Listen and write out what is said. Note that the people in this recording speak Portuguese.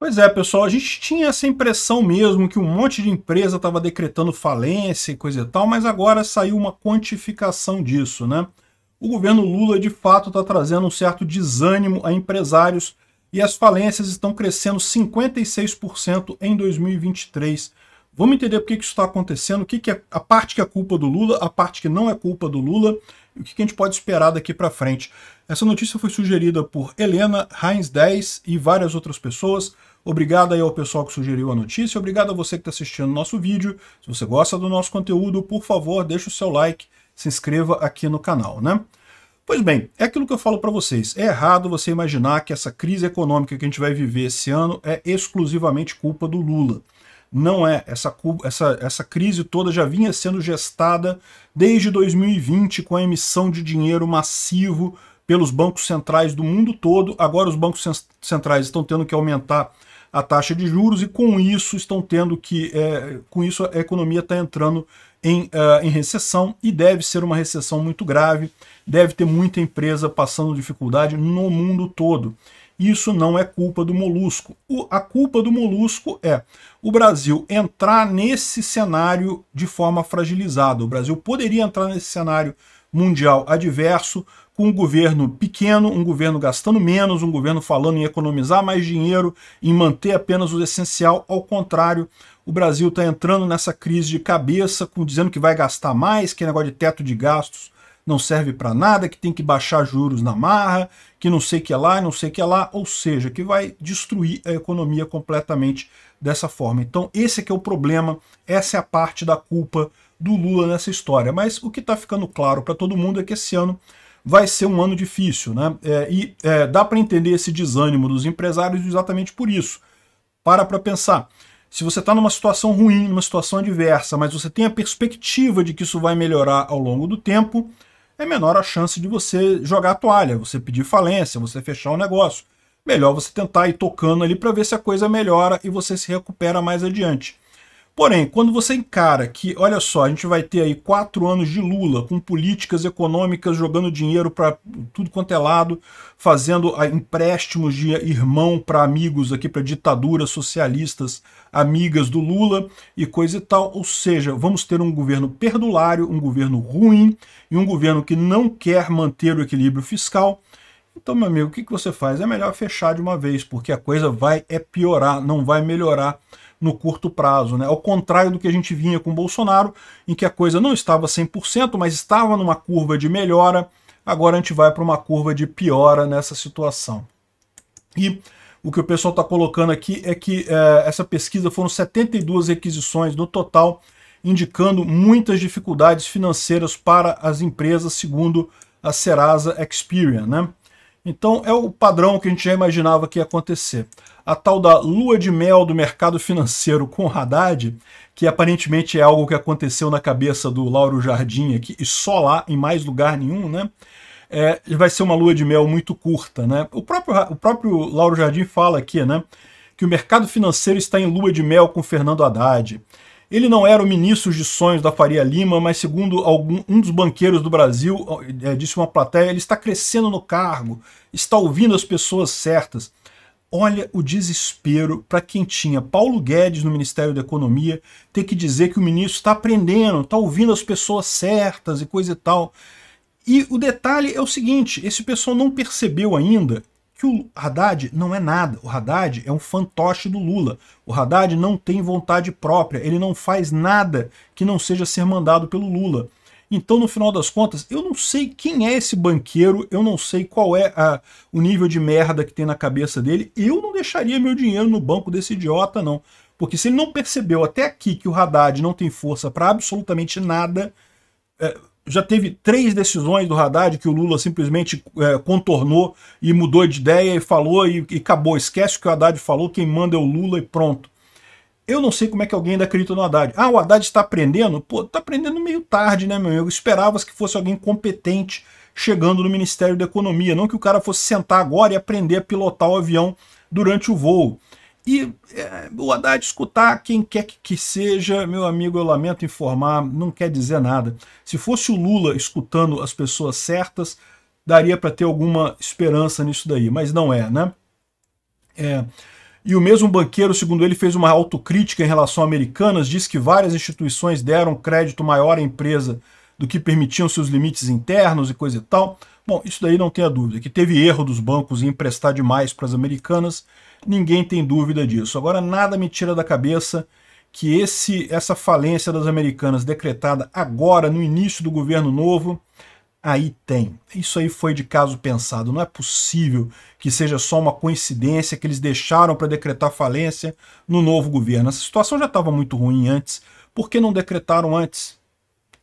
Pois é, pessoal, a gente tinha essa impressão mesmo que um monte de empresa estava decretando falência e coisa e tal, mas agora saiu uma quantificação disso, né? O governo Lula, de fato, está trazendo um certo desânimo a empresários e as falências estão crescendo 56% em 2023. Vamos entender por que, que isso está acontecendo, o que, que é a parte que é culpa do Lula, a parte que não é culpa do Lula o que a gente pode esperar daqui para frente. Essa notícia foi sugerida por Helena, Heinz 10 e várias outras pessoas. Obrigado aí ao pessoal que sugeriu a notícia, obrigado a você que está assistindo o nosso vídeo. Se você gosta do nosso conteúdo, por favor, deixe o seu like, se inscreva aqui no canal, né? Pois bem, é aquilo que eu falo para vocês. É errado você imaginar que essa crise econômica que a gente vai viver esse ano é exclusivamente culpa do Lula. Não é. Essa, essa, essa crise toda já vinha sendo gestada desde 2020 com a emissão de dinheiro massivo pelos bancos centrais do mundo todo. Agora os bancos centrais estão tendo que aumentar a taxa de juros e com isso estão tendo que é, com isso a economia está entrando em, uh, em recessão e deve ser uma recessão muito grave deve ter muita empresa passando dificuldade no mundo todo isso não é culpa do molusco. O, a culpa do molusco é o Brasil entrar nesse cenário de forma fragilizada. O Brasil poderia entrar nesse cenário mundial adverso, com um governo pequeno, um governo gastando menos, um governo falando em economizar mais dinheiro, em manter apenas o essencial. Ao contrário, o Brasil está entrando nessa crise de cabeça, com, dizendo que vai gastar mais, que é negócio de teto de gastos não serve para nada, que tem que baixar juros na marra, que não sei que é lá, não sei que é lá, ou seja, que vai destruir a economia completamente dessa forma. Então esse é o problema, essa é a parte da culpa do Lula nessa história. Mas o que está ficando claro para todo mundo é que esse ano vai ser um ano difícil, né? É, e é, dá para entender esse desânimo dos empresários exatamente por isso. Para para pensar. Se você está numa situação ruim, numa situação adversa, mas você tem a perspectiva de que isso vai melhorar ao longo do tempo, é menor a chance de você jogar a toalha, você pedir falência, você fechar o negócio. Melhor você tentar ir tocando ali para ver se a coisa melhora e você se recupera mais adiante. Porém, quando você encara que, olha só, a gente vai ter aí quatro anos de Lula com políticas econômicas jogando dinheiro para tudo quanto é lado, fazendo ah, empréstimos de irmão para amigos aqui, para ditaduras socialistas, amigas do Lula e coisa e tal. Ou seja, vamos ter um governo perdulário, um governo ruim e um governo que não quer manter o equilíbrio fiscal. Então, meu amigo, o que, que você faz? É melhor fechar de uma vez, porque a coisa vai é piorar, não vai melhorar no curto prazo, né? Ao contrário do que a gente vinha com Bolsonaro, em que a coisa não estava 100%, mas estava numa curva de melhora. Agora a gente vai para uma curva de piora nessa situação. E o que o pessoal está colocando aqui é que é, essa pesquisa foram 72 requisições no total, indicando muitas dificuldades financeiras para as empresas, segundo a Serasa Experian, né? Então é o padrão que a gente já imaginava que ia acontecer. A tal da lua de mel do mercado financeiro com Haddad, que aparentemente é algo que aconteceu na cabeça do Lauro Jardim aqui, e só lá, em mais lugar nenhum, né? É, vai ser uma lua de mel muito curta, né? O próprio, o próprio Lauro Jardim fala aqui, né? Que o mercado financeiro está em lua de mel com Fernando Haddad ele não era o ministro de sonhos da Faria Lima, mas segundo algum, um dos banqueiros do Brasil, é, disse uma plateia, ele está crescendo no cargo, está ouvindo as pessoas certas. Olha o desespero para quem tinha Paulo Guedes no Ministério da Economia ter que dizer que o ministro está aprendendo, está ouvindo as pessoas certas e coisa e tal. E o detalhe é o seguinte, esse pessoal não percebeu ainda que o Haddad não é nada. O Haddad é um fantoche do Lula. O Haddad não tem vontade própria. Ele não faz nada que não seja ser mandado pelo Lula. Então, no final das contas, eu não sei quem é esse banqueiro, eu não sei qual é a, o nível de merda que tem na cabeça dele. Eu não deixaria meu dinheiro no banco desse idiota, não. Porque se ele não percebeu até aqui que o Haddad não tem força para absolutamente nada, é, já teve três decisões do Haddad que o Lula simplesmente é, contornou e mudou de ideia e falou e, e acabou. Esquece o que o Haddad falou, quem manda é o Lula e pronto. Eu não sei como é que alguém ainda acredita no Haddad. Ah, o Haddad está aprendendo? Pô, está aprendendo meio tarde, né, meu? Eu esperava que fosse alguém competente chegando no Ministério da Economia, não que o cara fosse sentar agora e aprender a pilotar o avião durante o voo. E é, o Haddad escutar quem quer que seja, meu amigo, eu lamento informar, não quer dizer nada. Se fosse o Lula escutando as pessoas certas, daria para ter alguma esperança nisso daí, mas não é, né? É, e o mesmo banqueiro, segundo ele, fez uma autocrítica em relação a Americanas, diz que várias instituições deram crédito maior à empresa do que permitiam seus limites internos e coisa e tal. Bom, isso daí não tem a dúvida. Que teve erro dos bancos em emprestar demais para as americanas, ninguém tem dúvida disso. Agora, nada me tira da cabeça que esse, essa falência das americanas decretada agora, no início do governo novo, aí tem. Isso aí foi de caso pensado. Não é possível que seja só uma coincidência que eles deixaram para decretar falência no novo governo. Essa situação já estava muito ruim antes. Por que não decretaram antes?